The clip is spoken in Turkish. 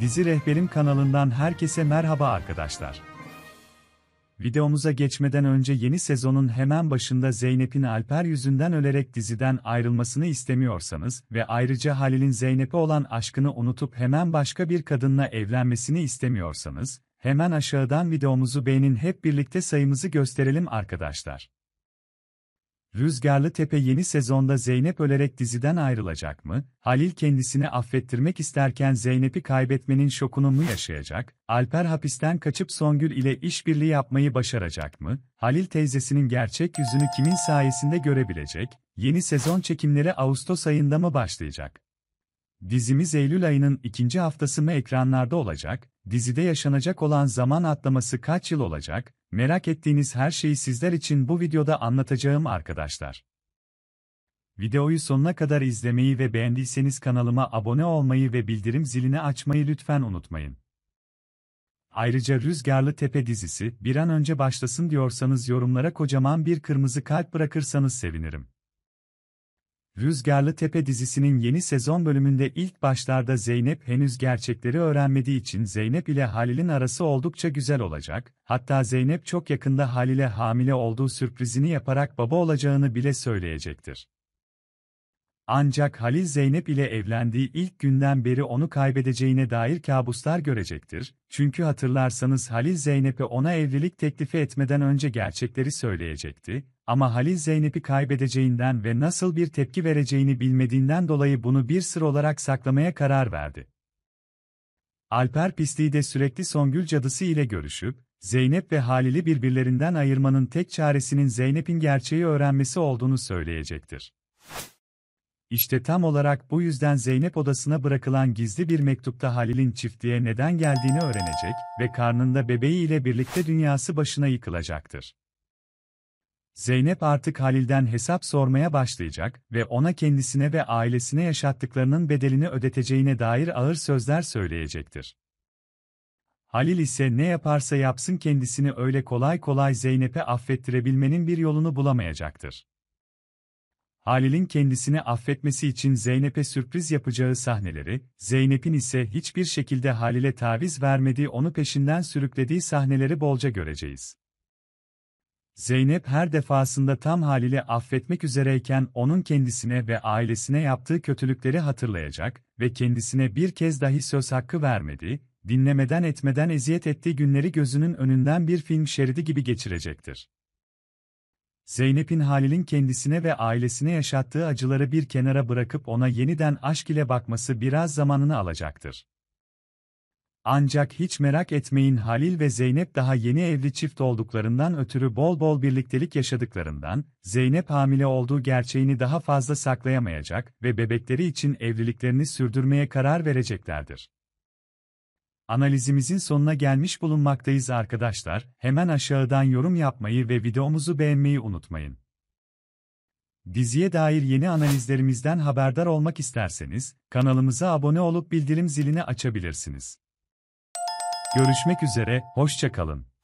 Dizi Rehberim kanalından herkese merhaba arkadaşlar. Videomuza geçmeden önce yeni sezonun hemen başında Zeynep'in Alper yüzünden ölerek diziden ayrılmasını istemiyorsanız ve ayrıca Halil'in Zeynep'e olan aşkını unutup hemen başka bir kadınla evlenmesini istemiyorsanız, hemen aşağıdan videomuzu beğenin hep birlikte sayımızı gösterelim arkadaşlar. Rüzgarlı Tepe yeni sezonda Zeynep ölerek diziden ayrılacak mı? Halil kendisini affettirmek isterken Zeynep'i kaybetmenin şokunu mu yaşayacak? Alper hapisten kaçıp Songül ile işbirliği yapmayı başaracak mı? Halil teyzesinin gerçek yüzünü kimin sayesinde görebilecek? Yeni sezon çekimleri Ağustos ayında mı başlayacak? Dizimiz Eylül ayının ikinci haftası mı ekranlarda olacak, dizide yaşanacak olan zaman atlaması kaç yıl olacak, merak ettiğiniz her şeyi sizler için bu videoda anlatacağım arkadaşlar. Videoyu sonuna kadar izlemeyi ve beğendiyseniz kanalıma abone olmayı ve bildirim zilini açmayı lütfen unutmayın. Ayrıca Rüzgarlı Tepe dizisi bir an önce başlasın diyorsanız yorumlara kocaman bir kırmızı kalp bırakırsanız sevinirim. Rüzgarlı Tepe dizisinin yeni sezon bölümünde ilk başlarda Zeynep henüz gerçekleri öğrenmediği için Zeynep ile Halil'in arası oldukça güzel olacak, hatta Zeynep çok yakında Halil'e hamile olduğu sürprizini yaparak baba olacağını bile söyleyecektir. Ancak Halil Zeynep ile evlendiği ilk günden beri onu kaybedeceğine dair kabuslar görecektir. Çünkü hatırlarsanız Halil Zeynep'e ona evlilik teklifi etmeden önce gerçekleri söyleyecekti. Ama Halil Zeynep'i kaybedeceğinden ve nasıl bir tepki vereceğini bilmediğinden dolayı bunu bir sır olarak saklamaya karar verdi. Alper pisliği de sürekli Songül cadısı ile görüşüp, Zeynep ve Halil'i birbirlerinden ayırmanın tek çaresinin Zeynep'in gerçeği öğrenmesi olduğunu söyleyecektir. İşte tam olarak bu yüzden Zeynep odasına bırakılan gizli bir mektupta Halil'in çiftliğe neden geldiğini öğrenecek ve karnında bebeğiyle birlikte dünyası başına yıkılacaktır. Zeynep artık Halil'den hesap sormaya başlayacak ve ona kendisine ve ailesine yaşattıklarının bedelini ödeteceğine dair ağır sözler söyleyecektir. Halil ise ne yaparsa yapsın kendisini öyle kolay kolay Zeynep'e affettirebilmenin bir yolunu bulamayacaktır. Halil'in kendisini affetmesi için Zeynep'e sürpriz yapacağı sahneleri, Zeynep'in ise hiçbir şekilde Halil'e taviz vermediği onu peşinden sürüklediği sahneleri bolca göreceğiz. Zeynep her defasında tam Halil'i affetmek üzereyken onun kendisine ve ailesine yaptığı kötülükleri hatırlayacak ve kendisine bir kez dahi söz hakkı vermediği, dinlemeden etmeden eziyet ettiği günleri gözünün önünden bir film şeridi gibi geçirecektir. Zeynep'in Halil'in kendisine ve ailesine yaşattığı acıları bir kenara bırakıp ona yeniden aşk ile bakması biraz zamanını alacaktır. Ancak hiç merak etmeyin Halil ve Zeynep daha yeni evli çift olduklarından ötürü bol bol birliktelik yaşadıklarından, Zeynep hamile olduğu gerçeğini daha fazla saklayamayacak ve bebekleri için evliliklerini sürdürmeye karar vereceklerdir. Analizimizin sonuna gelmiş bulunmaktayız arkadaşlar. Hemen aşağıdan yorum yapmayı ve videomuzu beğenmeyi unutmayın. Diziye dair yeni analizlerimizden haberdar olmak isterseniz kanalımıza abone olup bildirim zilini açabilirsiniz. Görüşmek üzere, hoşçakalın.